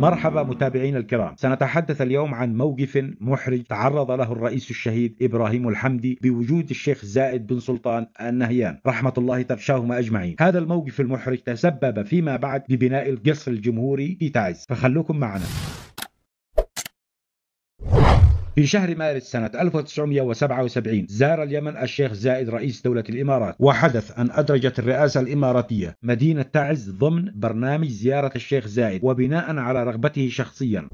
مرحبا متابعينا الكرام سنتحدث اليوم عن موقف محرج تعرض له الرئيس الشهيد إبراهيم الحمدي بوجود الشيخ زائد بن سلطان النهيان رحمة الله تغشاهما أجمعين هذا الموقف المحرج تسبب فيما بعد ببناء القصر الجمهوري في تعز فخلوكم معنا في شهر مارس سنة 1977 زار اليمن الشيخ زايد رئيس دولة الإمارات وحدث أن أدرجت الرئاسة الإماراتية مدينة تعز ضمن برنامج زيارة الشيخ زايد وبناء على رغبته شخصيا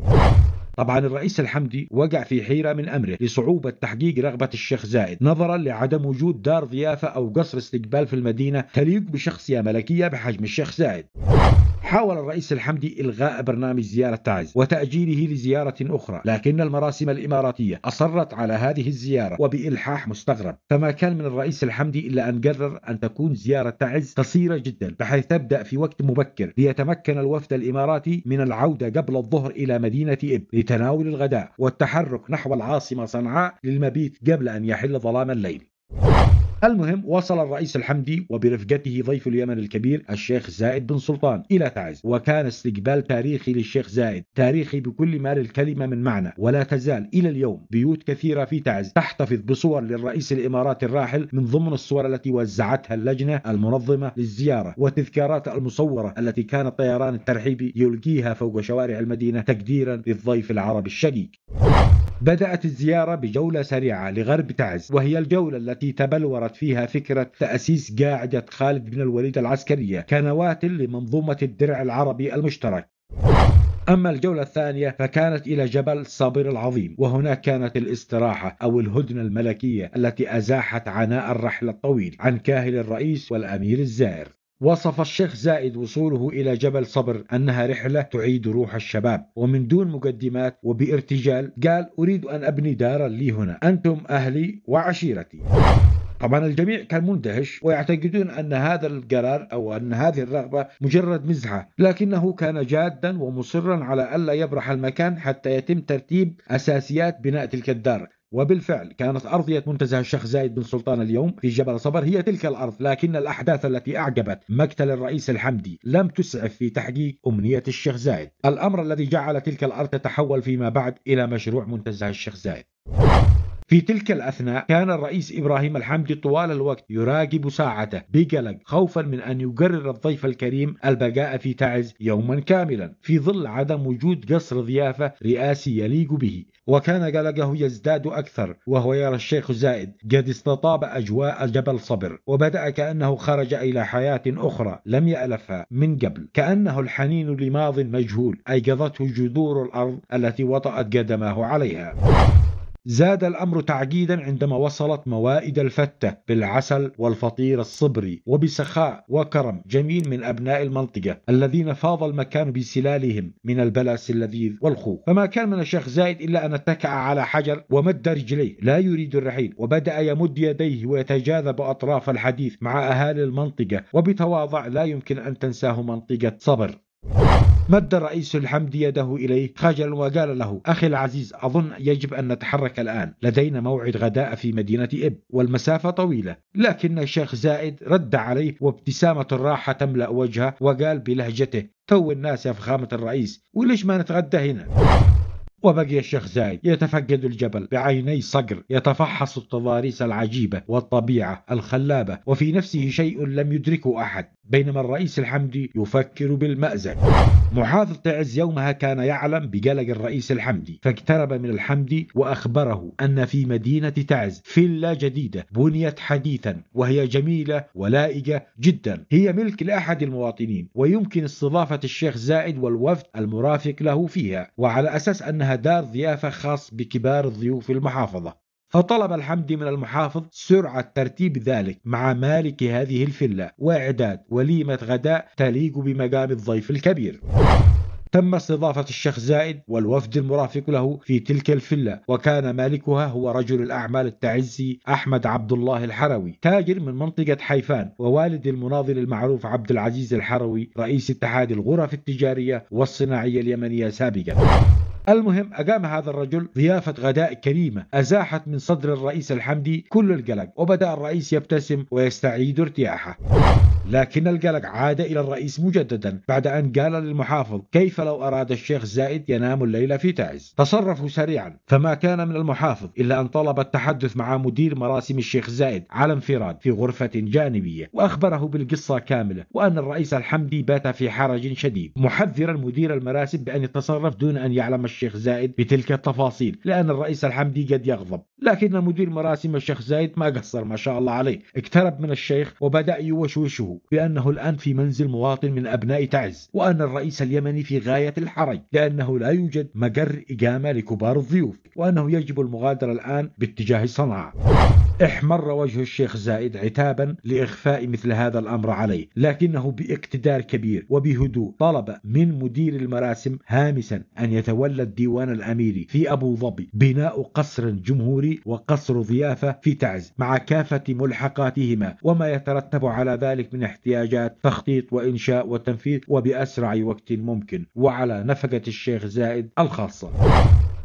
طبعا الرئيس الحمدي وقع في حيرة من أمره لصعوبة تحقيق رغبة الشيخ زايد نظرا لعدم وجود دار ضيافة أو قصر استقبال في المدينة تليق بشخصية ملكية بحجم الشيخ زايد حاول الرئيس الحمدي إلغاء برنامج زيارة تعز وتأجيله لزيارة أخرى لكن المراسم الإماراتية أصرت على هذه الزيارة وبإلحاح مستغرب فما كان من الرئيس الحمدي إلا أن قرر أن تكون زيارة تعز قصيرة جدا بحيث تبدأ في وقت مبكر ليتمكن الوفد الإماراتي من العودة قبل الظهر إلى مدينة إب لتناول الغداء والتحرك نحو العاصمة صنعاء للمبيت قبل أن يحل ظلام الليل المهم وصل الرئيس الحمدي وبرفقته ضيف اليمن الكبير الشيخ زايد بن سلطان إلى تعز وكان استقبال تاريخي للشيخ زايد تاريخي بكل ما للكلمة من معنى ولا تزال إلى اليوم بيوت كثيرة في تعز تحتفظ بصور للرئيس الإماراتي الراحل من ضمن الصور التي وزعتها اللجنة المنظمة للزيارة وتذكارات المصورة التي كان الطيران الترحيبي يلقيها فوق شوارع المدينة تقديرا للضيف العربي الشقيق بدأت الزيارة بجولة سريعة لغرب تعز وهي الجولة التي تبلورت فيها فكرة تأسيس قاعدة خالد بن الوليد العسكرية كنوات لمنظومة الدرع العربي المشترك أما الجولة الثانية فكانت إلى جبل صابر العظيم وهناك كانت الاستراحة أو الهدنة الملكية التي أزاحت عناء الرحلة الطويل عن كاهل الرئيس والأمير الزائر وصف الشيخ زائد وصوله إلى جبل صبر أنها رحلة تعيد روح الشباب ومن دون مقدمات وبارتجال قال أريد أن أبني دارا لي هنا أنتم أهلي وعشيرتي طبعا الجميع كان مندهش ويعتقدون ان هذا القرار او ان هذه الرغبه مجرد مزحه، لكنه كان جادا ومصرا على الا يبرح المكان حتى يتم ترتيب اساسيات بناء تلك الدار، وبالفعل كانت أرضية منتزه الشيخ زايد بن سلطان اليوم في جبل صبر هي تلك الأرض لكن الأحداث التي أعجبت مقتل الرئيس الحمدي لم تسعف في تحقيق أمنية الشيخ زايد الأمر الذي جعل تلك الأرض تتحول فيما بعد إلى مشروع منتزه الشيخ زايد في تلك الأثناء كان الرئيس إبراهيم الحمدي طوال الوقت يراقب ساعته بقلق خوفا من أن يقرر الضيف الكريم البقاء في تعز يوما كاملا في ظل عدم وجود قصر ضيافة رئاسي يليق به وكان قلقه يزداد أكثر وهو يرى الشيخ زائد قد استطاب أجواء جبل صبر وبدأ كأنه خرج إلى حياة أخرى لم يألفها من قبل كأنه الحنين لماض مجهول أيقظته جذور الأرض التي وطأت قدماه عليها زاد الأمر تعجيدا عندما وصلت موائد الفتة بالعسل والفطير الصبري وبسخاء وكرم جميل من أبناء المنطقة الذين فاض المكان بسلالهم من البلس اللذيذ والخوف فما كان من الشيخ زايد إلا أن اتكأ على حجر ومد رجليه لا يريد الرحيل وبدأ يمد يديه ويتجاذب أطراف الحديث مع أهالي المنطقة وبتواضع لا يمكن أن تنساه منطقة صبر مد رئيس الحمد يده إليه خجلا وقال له أخي العزيز أظن يجب أن نتحرك الآن لدينا موعد غداء في مدينة إب والمسافة طويلة لكن الشيخ زائد رد عليه وابتسامة الراحة تملأ وجهه وقال بلهجته تو الناس يا فخامة الرئيس وليش ما نتغدى هنا وبقي الشيخ زايد يتفقد الجبل بعيني صقر يتفحص التضاريس العجيبة والطبيعة الخلابة وفي نفسه شيء لم يدركه أحد بينما الرئيس الحمدي يفكر بالمأزق محافظ تعز يومها كان يعلم بقلق الرئيس الحمدي فاقترب من الحمدي وأخبره أن في مدينة تعز فيلا جديدة بنيت حديثا وهي جميلة ولائقة جدا هي ملك لأحد المواطنين ويمكن استضافة الشيخ زائد والوفد المرافق له فيها وعلى أساس أنها أنها دار ضيافة خاص بكبار الضيوف المحافظة فطلب الحمدي من المحافظ سرعة ترتيب ذلك مع مالك هذه الفلة وإعداد وليمة غداء تليق بمقام الضيف الكبير تم استضافة الشيخ زائد والوفد المرافق له في تلك الفلة وكان مالكها هو رجل الأعمال التعزي أحمد عبد الله الحروي تاجر من منطقة حيفان ووالد المناضل المعروف عبد العزيز الحروي رئيس اتحاد الغرف التجارية والصناعية اليمنية سابقا المهم أقام هذا الرجل ضيافة غداء كريمة أزاحت من صدر الرئيس الحمدي كل القلق وبدأ الرئيس يبتسم ويستعيد ارتياحه لكن القلق عاد إلى الرئيس مجددا بعد أن قال للمحافظ كيف لو أراد الشيخ زايد ينام الليلة في تعز تصرفوا سريعا فما كان من المحافظ إلا أن طلب التحدث مع مدير مراسم الشيخ زايد على انفراد في غرفة جانبية وأخبره بالقصة كاملة وأن الرئيس الحمدي بات في حرج شديد محذرا مدير المراسم بأن يتصرف دون أن يعلم الشيخ زايد بتلك التفاصيل لأن الرئيس الحمدي قد يغضب لكن مدير مراسم الشيخ زايد ما قصر ما شاء الله عليه اقترب من الشيخ وبدأ يوشوشه بأنه الآن في منزل مواطن من أبناء تعز وأن الرئيس اليمني في غاية الحرج لأنه لا يوجد مجر إقامة لكبار الضيوف وأنه يجب المغادرة الآن باتجاه صنعاء احمر وجه الشيخ زايد عتابا لإخفاء مثل هذا الأمر عليه لكنه باقتدار كبير وبهدوء طلب من مدير المراسم هامسا أن يتولى الديوان الأميري في أبو ظبي بناء قصر جمهوري وقصر ضيافة في تعز مع كافة ملحقاتهما وما يترتب على ذلك من احتياجات تخطيط وإنشاء وتنفيذ وبأسرع وقت ممكن وعلى نفقة الشيخ زايد الخاصة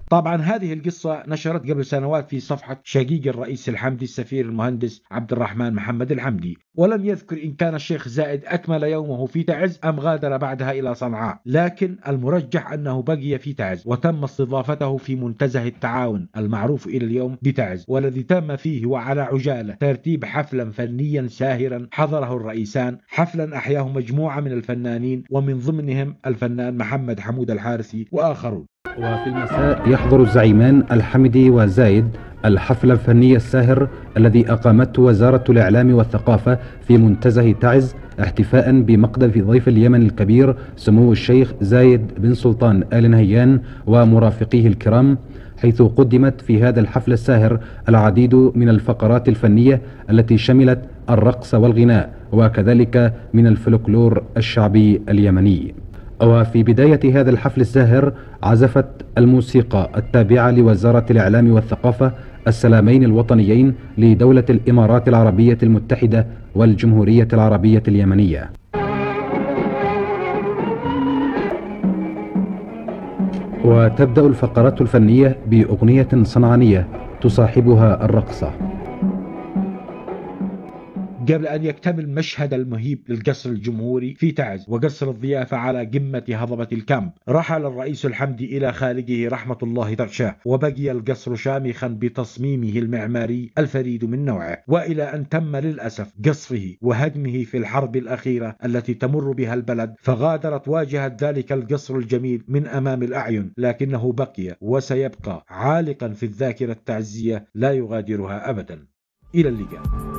طبعا هذه القصة نشرت قبل سنوات في صفحة شقيق الرئيس الحمدي السفير المهندس عبد الرحمن محمد الحمدي ولم يذكر إن كان الشيخ زائد أكمل يومه في تعز أم غادر بعدها إلى صنعاء لكن المرجح أنه بقي في تعز وتم استضافته في منتزه التعاون المعروف إلى اليوم بتعز والذي تم فيه وعلى عجالة ترتيب حفلا فنيا ساهرا حضره الرئيسان حفلا أحياه مجموعة من الفنانين ومن ضمنهم الفنان محمد حمود الحارثي وآخرون وفي المساء يحضر الزعيمان الحمدي وزايد الحفل الفني الساهر الذي أقامته وزارة الإعلام والثقافة في منتزه تعز احتفاء بمقدم ضيف اليمن الكبير سمو الشيخ زايد بن سلطان آل نهيان ومرافقيه الكرام حيث قدمت في هذا الحفل الساهر العديد من الفقرات الفنية التي شملت الرقص والغناء وكذلك من الفلكلور الشعبي اليمني وفي بداية هذا الحفل الزاهر عزفت الموسيقى التابعة لوزارة الإعلام والثقافة السلامين الوطنيين لدولة الإمارات العربية المتحدة والجمهورية العربية اليمنية وتبدأ الفقرات الفنية بأغنية صنعانية تصاحبها الرقصة قبل أن يكتمل مشهد المهيب للقصر الجمهوري في تعز وقصر الضيافة على قمة هضبة الكامب رحل الرئيس الحمدي إلى خالقه رحمة الله تغشاه وبقي القصر شامخا بتصميمه المعماري الفريد من نوعه وإلى أن تم للأسف قصفه وهدمه في الحرب الأخيرة التي تمر بها البلد فغادرت واجهة ذلك القصر الجميل من أمام الأعين لكنه بقي وسيبقى عالقا في الذاكرة التعزية لا يغادرها أبدا إلى اللقاء